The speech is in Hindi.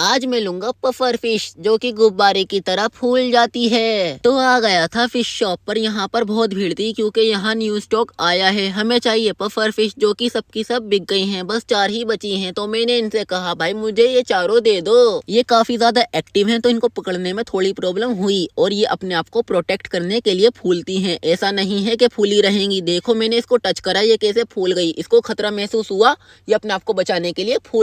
आज मैं लूंगा पफर फिश जो कि गुब्बारे की तरह फूल जाती है तो आ गया था फिश शॉप पर यहाँ पर बहुत भीड़ थी क्योंकि यहाँ न्यू स्टॉक आया है हमें चाहिए पफर फिश जो कि सबकी सब बिक गई हैं बस चार ही बची हैं तो मैंने इनसे कहा भाई मुझे ये चारों दे दो ये काफी ज्यादा एक्टिव है तो इनको पकड़ने में थोड़ी प्रॉब्लम हुई और ये अपने आप को प्रोटेक्ट करने के लिए फूलती है ऐसा नहीं है की फूली रहेंगी देखो मैंने इसको टच करा ये कैसे फूल गई इसको खतरा महसूस हुआ ये अपने आप को बचाने के लिए फूल